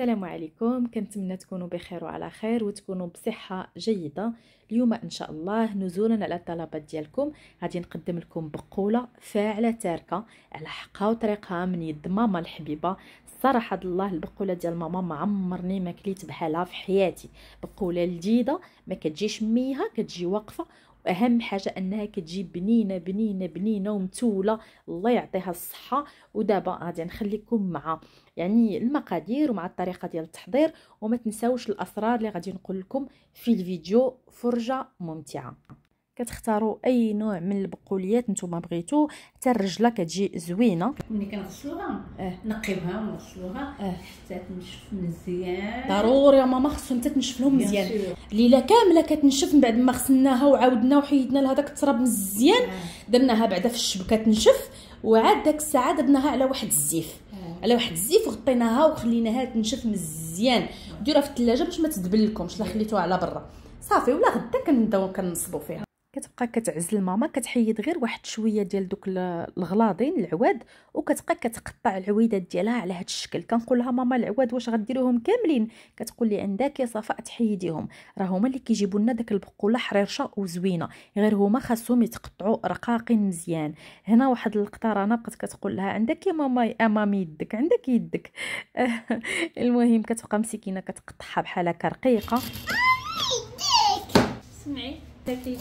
السلام عليكم كنتمنى تكونوا بخير وعلى خير وتكونوا بصحه جيده اليوم ان شاء الله نزولا على الطلبات ديالكم غادي نقدم لكم بقوله فاعله تاركه على حقها وطريقها من يد ماما الحبيبه صراحه الله البقوله ديال ماما ما عمرني ما كليت بحالها في حياتي بقوله لذيذه ما كتجيش ميها كتجي واقفه اهم حاجه انها كتجي بنينه بنينه بنينه ومتوله الله يعطيها الصحه ودابا غادي نخليكم مع يعني المقادير ومع الطريقه ديال التحضير وما تنساوش الاسرار اللي غادي نقول لكم في الفيديو فرجه ممتعه كتختاروا اي نوع من البقوليات نتوما بغيتو حتى الرجله كتجي زوينه ملي كنغسلوها اه. نقيبها ونغسلوها اه. حتى تنشف مزيان ضروري يا ماما خصو انت تنشف لهم مزيان ليله كامله كتنشف من بعد ما غسلناها وعاودنا وحيدنا لها داك التراب مزيان أه. درناها بعدا في الشبكه تنشف وعاد داك الساعه درناها على واحد الزيف على واحد الزيف وغطيناها وخليناها تنشف مزيان ديروها في الثلاجه باش ما لكمش لا خليتوها على برا صافي ولا غدا كنبداو كنصبوا فيها كتبقى كتعزل ماما كتحيد غير واحد شويه ديال دوك الغلاضين العواد وكتبقى كتقطع العويدات ديالها على هذا الشكل كنقول لها ماما العواد واش غديروهم كاملين كتقول لي عندك يا صفاء تحيديهم راه هما اللي كيجيبوا لنا داك البقوله حريرشه وزوينه غير هما خاصهم يتقطعوا رقاقين مزيان هنا واحد القطرانه بقات كتقول لها عندك يا ماما امام يدك عندك يدك المهم كتبقى مسكينه كتقطعها بحال هكا رقيقه سمعي تاكلي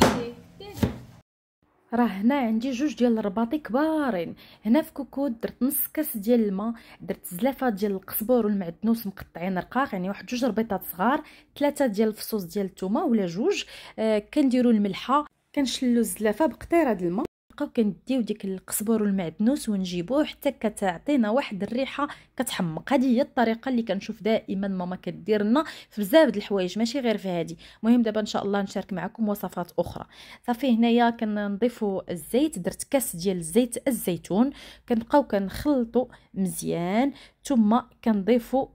راه هنا عندي جوج ديال الرباطي كبارين هنا في كوكود درت نص كاس ديال الماء درت زلافه ديال القزبر والمعدنوس مقطعين رقاق يعني واحد جوج ربيطات صغار ثلاثه ديال الفصوص ديال الثومه ولا جوج آه كنديروا الملحه كنشلو الزلافه بقطيره د الماء كنبقاو كنديو ديك القزبر والمعدنوس ونجيبوه حتى كتعطينا واحد الريحه كتحمق هذه هي الطريقه اللي كنشوف دائما ماما كدير لنا في بزاف د الحوايج ماشي غير في هذه المهم دابا ان شاء الله نشارك معكم وصفات اخرى صافي هنايا كنضيفوا الزيت درت كاس ديال زيت الزيتون كنبقاو كنخلطوا مزيان ثم كنضيفوا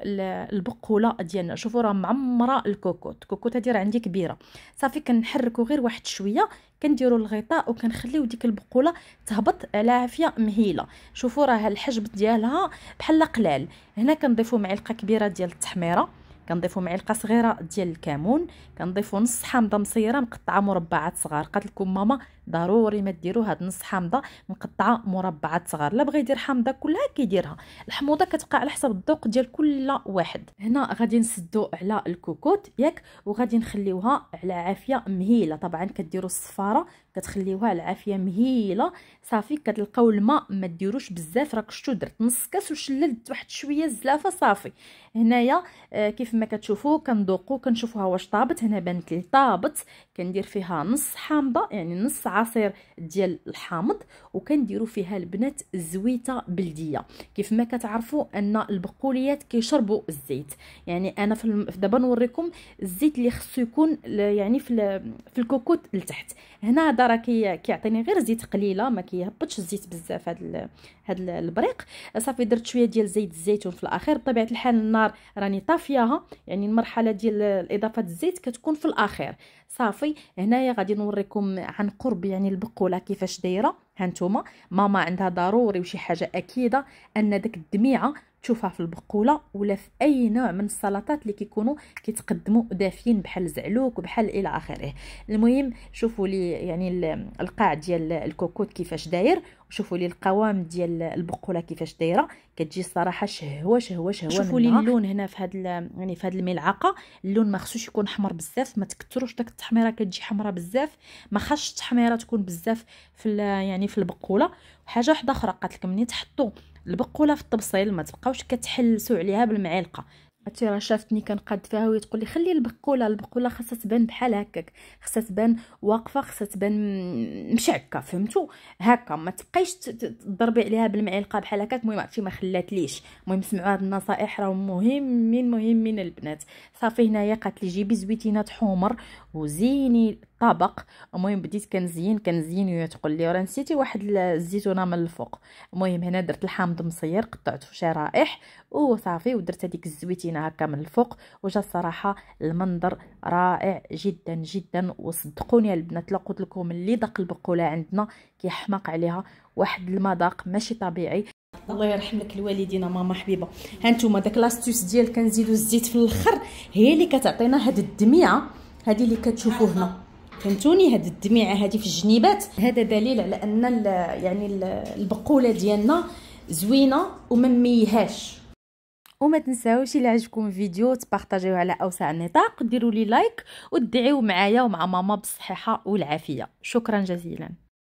البقوله ديالنا شوفوا راه معمره الكوكوت الكوكوت هذه راه عندي كبيره صافي كنحركوا غير واحد شويه كنديروا الغطاء وكنخليو ديك البقوله تهبط على عافيه مهيله شوفوا راه الحجم ديالها بحال قلال هنا كنضيفوا معلقه كبيره ديال التحميره كنضيفو معلقه صغيره ديال الكمون كنضيفو نص حامضه مصيره مقطعه مربعات صغار قالت لكم ماما ضروري ما ديروا هاد نص حامضه مقطعه مربعات صغار لا بغى يدير حامضه كلها كيديرها الحموضه كتبقى على حسب الذوق ديال كل واحد هنا غادي نسدو على الكوكوت ياك وغادي نخليوها على عافيه مهيله طبعا كديروا الصفاره كتخليوها العافيه مهيله صافي كتلقاو الماء ما ديروش بزاف راك شتو درت نص كاس وشللت واحد شويه الزلافه صافي هنايا آه كيف ما كتشوفوا كندوقوا كنشوفوها واش طابت هنا بانت لي طابت كندير فيها نص حامضه يعني نص عصير ديال الحامض وكنديروا فيها البنات زويته بلديه كيف ما كتعرفوا ان البقوليات كيشربوا الزيت يعني انا في الم... دابا نوريكم الزيت اللي خصو يكون يعني في ال... في الكوكوت لتحت هنا هذا راه كيعطيني غير زيت قليله ما كيهبطش الزيت بزاف هاد هاد البريق صافي درت شويه ديال زيت الزيتون في الاخير بطبيعه الحال النار راني طافياها يعني المرحله ديال اضافه الزيت كتكون في الاخير صافي هنايا غادي نوريكم عن قرب يعني البقوله كيفاش دايره هانتوما ماما عندها ضروري وشي حاجه اكيده ان داك الدميعه تشوفها في البقوله ولا في اي نوع من السلطات اللي كيكونوا كيتقدموا دافيين بحال الزعلوك وبحال الى اخره المهم شوفوا لي يعني القاع ديال الكوكوت كيفاش داير شوفوا لي القوام ديال البقوله كيفاش دايره كتجي الصراحه شهوه شهوه شهوه شوفوا لي اللون هنا في هاد يعني في هاد الملعقه اللون ما خصوش يكون حمر بزاف ما تكثروش داك التحميره كتجي حمراء بزاف ما خاصش التحميره تكون بزاف في يعني في البقوله وحاجه واحده اخرى قالت لك ملي تحطوا البقوله في الطبسيل ما تبقاوش كتحلسوا عليها بالمعلقه عرفتي راه شافتني كنقاد فيها وهي تقول لي خلي البقوله البقوله خاصها تبان بحال هكاك خاصها تبان واقفه خاصها تبان مشعكه فهمتوا هكا ما تبقايش تضربي عليها بالمعلقه بحال هكاك المهم عرفتي ما خلاتليش المهم سمعوا هاد النصائح راهم مهمين مهمين البنات صافي هنايا قالت لي جيبي زويتينات حمر وزيني الطبق المهم بديت كنزين كنزين وهي تقول لي راه نسيتي واحد الزيتونه من الفوق المهم هنا درت الحامض مصير قطعته شرائح وصافي ودرت هذيك الزويتينه هكا من الفوق وجا الصراحه المنظر رائع جدا جدا وصدقوني البنات لا قلت لكم اللي ذاق البقوله عندنا كيحماق عليها واحد المذاق ماشي طبيعي الله يرحم لك الوالدين ماما حبيبه هانتوما داك لاستوس ديال كنزيدو الزيت في الاخر هي اللي كتعطينا هاد الدميعه هذه اللي كتشوفوا هنا فهمتوني هاد الدميعه هادي في الجنيبات هذا دليل على ان يعني البقوله ديالنا زوينه وما ميهاش وما تنساوش الا عجبكم الفيديو تبارطاجيوه على اوسع النطاق ديروا لي لايك وتدعيو معايا ومع ماما بالصحه والعافيه شكرا جزيلا